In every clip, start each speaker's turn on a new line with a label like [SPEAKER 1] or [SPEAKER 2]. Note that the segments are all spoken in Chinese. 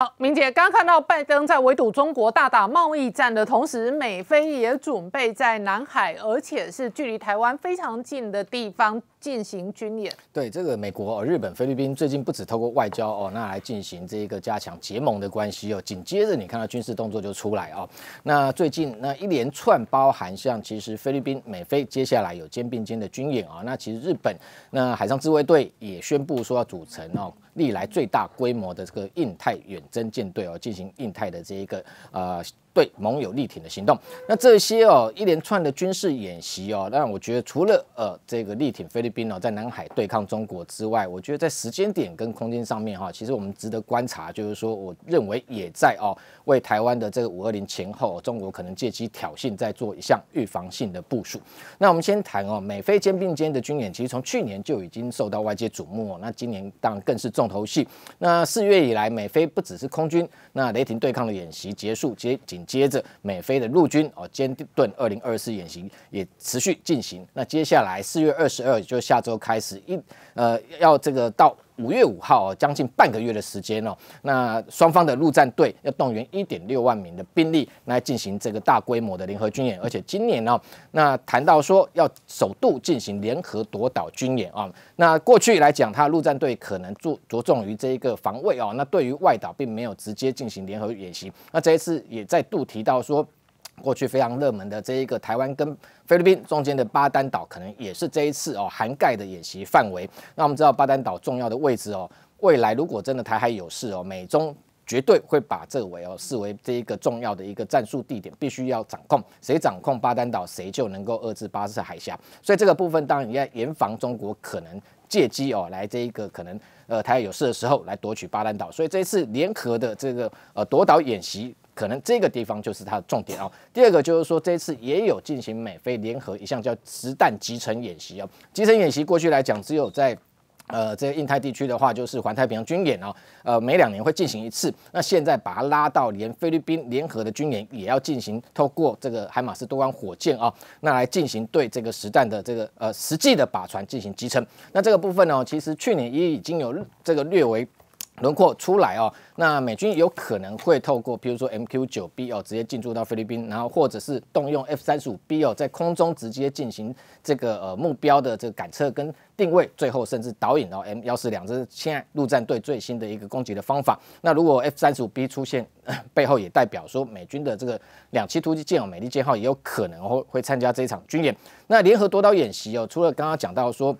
[SPEAKER 1] 好，明姐，刚看到拜登在围堵中国、大打贸易战的同时，美菲也准备在南海，而且是距离台湾非常近的地方进行军演。对，这个美国、日本、菲律宾最近不止透过外交哦，那来进行这个加强结盟的关系哦。紧接着你看到军事动作就出来哦。那最近那一连串包含像，其实菲律宾、美菲接下来有肩并肩的军演啊。那其实日本那海上自卫队也宣布说要组成哦。历来最大规模的这个印太远征舰队哦，进行印太的这一个呃。对盟友力挺的行动，那这些哦一连串的军事演习哦，那我觉得除了呃这个力挺菲律宾哦在南海对抗中国之外，我觉得在时间点跟空间上面哈，其实我们值得观察，就是说我认为也在哦为台湾的这个五二零前后，中国可能借机挑衅，在做一项预防性的部署。那我们先谈哦美菲肩并肩的军演，其实从去年就已经受到外界瞩目，那今年当然更是重头戏。那四月以来，美菲不只是空军，那雷霆对抗的演习结束，接紧。接着，美菲的陆军哦，尖盾二零二四演习也持续进行。那接下来四月二十二，就下周开始一呃，要这个到。五月五号啊，将近半个月的时间哦，那双方的陆战队要动员一点六万名的兵力来进行这个大规模的联合军演，而且今年呢，那谈到说要首度进行联合夺岛军演啊，那过去来讲，他陆战队可能注着重于这一个防卫哦，那对于外岛并没有直接进行联合演习，那这一次也再度提到说。过去非常热门的这一个台湾跟菲律宾中间的巴丹岛，可能也是这一次哦涵盖的演习范围。那我们知道巴丹岛重要的位置哦，未来如果真的台海有事哦，美中绝对会把这为哦视为这一个重要的一个战术地点，必须要掌控。谁掌控巴丹岛，谁就能够遏制巴士海峡。所以这个部分当然也要严防中国可能借机哦来这一个可能呃台海有事的时候来夺取巴丹岛。所以这一次联合的这个呃夺岛演习。可能这个地方就是它的重点啊。第二个就是说，这次也有进行美菲联合一项叫实弹集成演习啊。集成演习过去来讲，只有在呃这个印太地区的话，就是环太平洋军演啊，呃每两年会进行一次。那现在把它拉到连菲律宾联合的军演，也要进行，透过这个海马斯多管火箭啊，那来进行对这个实弹的这个呃实际的靶船进行集成。那这个部分呢，其实去年也已经有这个略为。轮廓出来哦，那美军有可能会透过，譬如说 MQ9B 哦，直接进驻到菲律宾，然后或者是动用 F35B 哦，在空中直接进行这个呃目标的这感测跟定位，最后甚至导引到 m 1 4两，这是现在陆战队最新的一个攻击的方法。那如果 F35B 出现，背后也代表说美军的这个两栖突击舰哦，美利坚号也有可能会会参加这一场军演。那联合多岛演习哦，除了刚刚讲到说。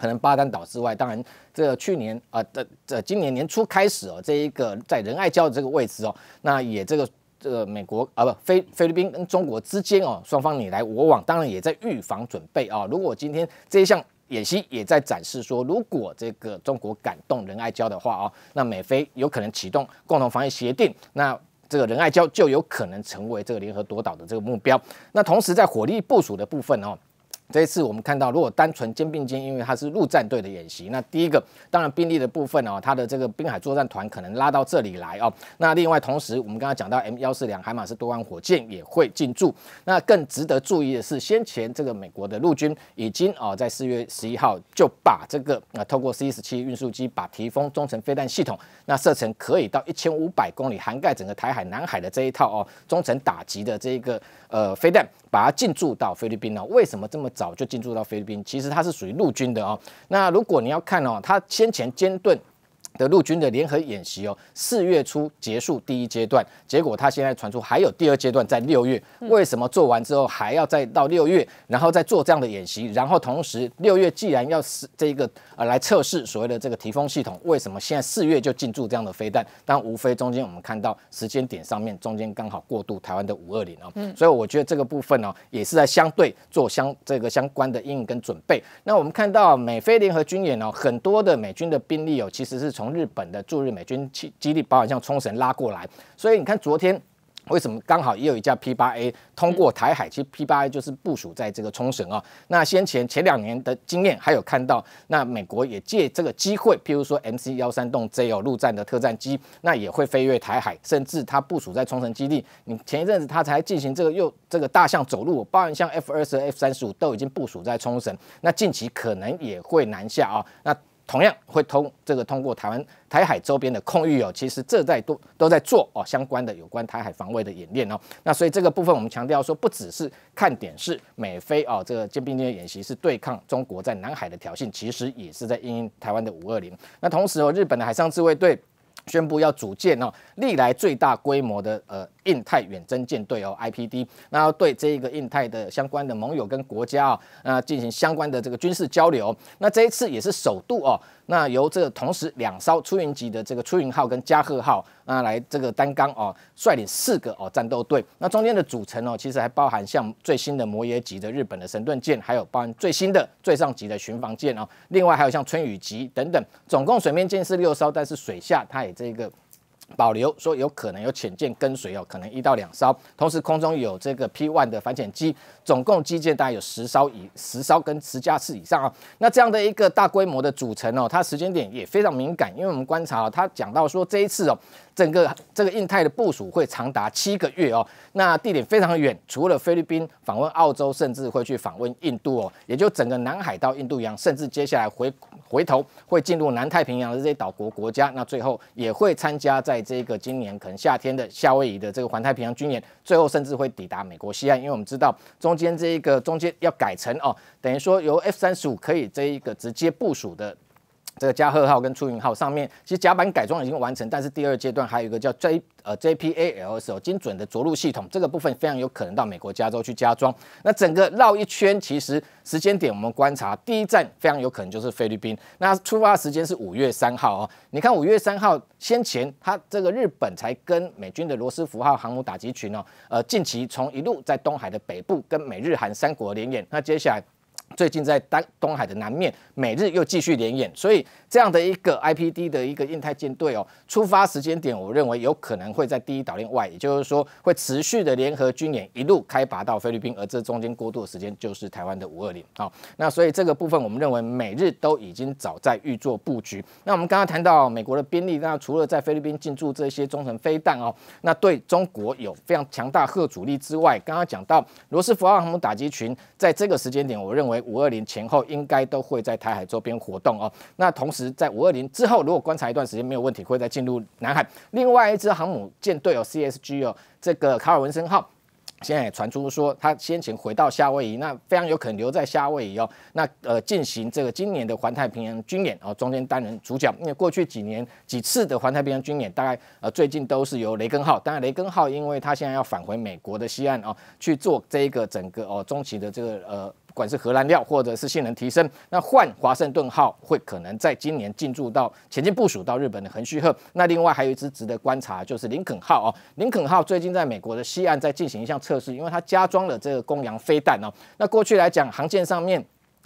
[SPEAKER 1] 可能巴丹岛之外，当然，这去年啊的这今年年初开始哦，这一个在仁爱礁的这个位置哦，那也这个这个美国啊不菲菲律宾跟中国之间哦，双方你来我往，当然也在预防准备啊。如果今天这一项演习也在展示说，如果这个中国敢动仁爱礁的话哦，那美菲有可能启动共同防御协定，那这个仁爱礁就有可能成为这个联合夺岛的这个目标。那同时在火力部署的部分哦。这一次我们看到，如果单纯肩并肩，因为它是陆战队的演习，那第一个当然兵力的部分哦，他的这个滨海作战团可能拉到这里来哦。那另外同时，我们刚才讲到 M 幺四两海马斯多管火箭也会进驻。那更值得注意的是，先前这个美国的陆军已经哦在四月十一号就把这个啊透过 C 十七运输机把提风中程飞弹系统，那射程可以到一千五百公里，涵盖整个台海、南海的这一套哦中程打击的这个呃飞弹，把它进驻到菲律宾了。为什么这么？早就进驻到菲律宾，其实它是属于陆军的哦。那如果你要看哦，它先前兼盾。的陆军的联合演习哦，四月初结束第一阶段，结果他现在传出还有第二阶段在六月，为什么做完之后还要再到六月，然后再做这样的演习？然后同时六月既然要是这个呃来测试所谓的这个提风系统，为什么现在四月就进驻这样的飞弹？但无非中间我们看到时间点上面中间刚好过渡台湾的五二零哦，所以我觉得这个部分呢也是在相对做相这个相关的应跟准备。那我们看到美菲联合军演哦，很多的美军的兵力哦，其实是从日本的驻日美军基基地，把像冲绳拉过来，所以你看昨天为什么刚好也有一架 P 八 A 通过台海，其实 P 八 A 就是部署在这个冲绳啊。那先前前两年的经验，还有看到那美国也借这个机会，譬如说 MC 幺三栋 ZO 陆战的特战机，那也会飞越台海，甚至它部署在冲绳基地。你前一阵子它才进行这个又这个大象走路，包含像 F 二十 F 三十五都已经部署在冲绳，那近期可能也会南下啊。那同样会通这个通过台湾台海周边的空域哦，其实这在都都在做哦相关的有关台海防卫的演练哦。那所以这个部分我们强调说，不只是看点是美菲哦这个肩并肩演习是对抗中国在南海的挑衅，其实也是在应台湾的五二零。那同时哦，日本的海上自卫队宣布要组建哦历来最大规模的呃。印太远征舰队哦，IPD，那对这一个印太的相关的盟友跟国家啊，那进行相关的这个军事交流。那这一次也是首度哦，那由这个同时两艘出云级的这个出云号跟加贺号那来这个担缸哦率领四个哦战斗队。那中间的组成哦，其实还包含像最新的摩耶级的日本的神盾舰，还有包含最新的最上级的巡防舰哦，另外还有像春雨级等等，总共水面舰是六艘，但是水下它也这个。保留说有可能有浅舰跟随哦，可能一到两艘，同时空中有这个 P1 的反潜机，总共机舰大概有十艘以十艘跟十架次以上啊。那这样的一个大规模的组成哦，它时间点也非常敏感，因为我们观察，它讲到说这一次哦。整个这个印太的部署会长达七个月哦，那地点非常远，除了菲律宾访问澳洲，甚至会去访问印度哦，也就整个南海到印度洋，甚至接下来回回头会进入南太平洋这些岛国国家，那最后也会参加在这个今年可能夏天的夏威夷的这个环太平洋军演，最后甚至会抵达美国西岸，因为我们知道中间这一个中间要改成哦，等于说由 F 三十五可以这一个直接部署的。这个加贺号跟出云号上面，其实甲板改装已经完成，但是第二阶段还有一个叫 J 呃 JPAL 的时候，精准的着陆系统这个部分非常有可能到美国加州去加装。那整个绕一圈，其实时间点我们观察，第一站非常有可能就是菲律宾。那出发时间是五月三号哦。你看五月三号，先前他这个日本才跟美军的罗斯福号航母打击群哦，呃近期从一路在东海的北部跟美日韩三国联演。那接下来最近在丹东海的南面，美日又继续联演，所以。这样的一个 IPD 的一个印太舰队哦，出发时间点，我认为有可能会在第一岛链外，也就是说会持续的联合军演一路开拔到菲律宾，而这中间过渡的时间就是台湾的五二零。好，那所以这个部分，我们认为美日都已经早在预作布局。那我们刚刚谈到美国的兵力，那除了在菲律宾进驻这些中程飞弹哦，那对中国有非常强大核阻力之外，刚刚讲到罗斯福号航母打击群，在这个时间点，我认为五二零前后应该都会在台海周边活动哦。那同时。在五二零之后，如果观察一段时间没有问题，会再进入南海。另外一支航母舰队哦 CSG 哦，这个卡尔文森号现在也传出说，他先前回到夏威夷，那非常有可能留在夏威夷哦。那呃，进行这个今年的环太平洋军演哦，中间担任主角。因为过去几年几次的环太平洋军演，大概呃最近都是由雷根号。当然雷根号因为他现在要返回美国的西岸哦，去做这个整个哦中期的这个呃。不管是荷兰料，或者是性能提升，那换华盛顿号会可能在今年进驻到前进部署到日本的横须贺。那另外还有一支值得观察就是林肯号哦。林肯号最近在美国的西岸在进行一项测试，因为它加装了这个公羊飞弹哦。那过去来讲，航舰上面。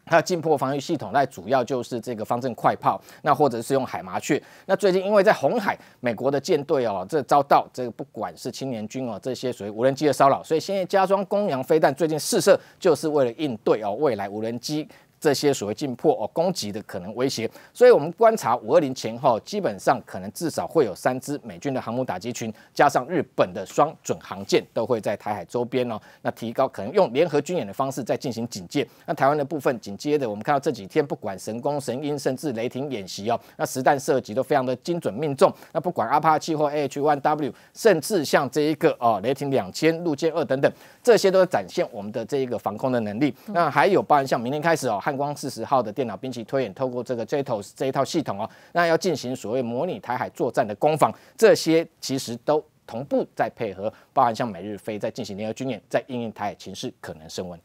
[SPEAKER 1] 它的近迫防御系统，那主要就是这个方阵快炮，那或者是用海麻雀。那最近因为在红海，美国的舰队哦，这遭到这个不管是青年军哦这些属于无人机的骚扰，所以现在加装公羊飞弹，最近试射就是为了应对哦未来无人机。这些所谓进迫哦攻击的可能威胁，所以我们观察五二零前后，基本上可能至少会有三支美军的航母打击群，加上日本的双准航舰，都会在台海周边哦，那提高可能用联合军演的方式在进行警戒。那台湾的部分，紧接着我们看到这几天，不管神弓神鹰，甚至雷霆演习哦，那实弹射击都非常的精准命中。那不管阿帕奇或 AH-1W，甚至像这一个哦雷霆两千陆剑二等等，这些都展现我们的这一个防空的能力。那还有包括像明天开始哦光四十号的电脑兵器推演，透过这个 J t o s 这一套系统哦，那要进行所谓模拟台海作战的攻防，这些其实都同步在配合，包含像美日飞在进行联合军演，在应对台海情势可能升温。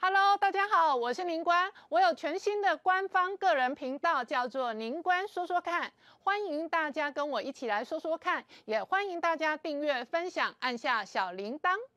[SPEAKER 1] Hello，大家好，我是宁官，我有全新的官方个人频道，叫做宁官说说看，欢迎大家跟我一起来说说看，也欢迎大家订阅、分享，按下小铃铛。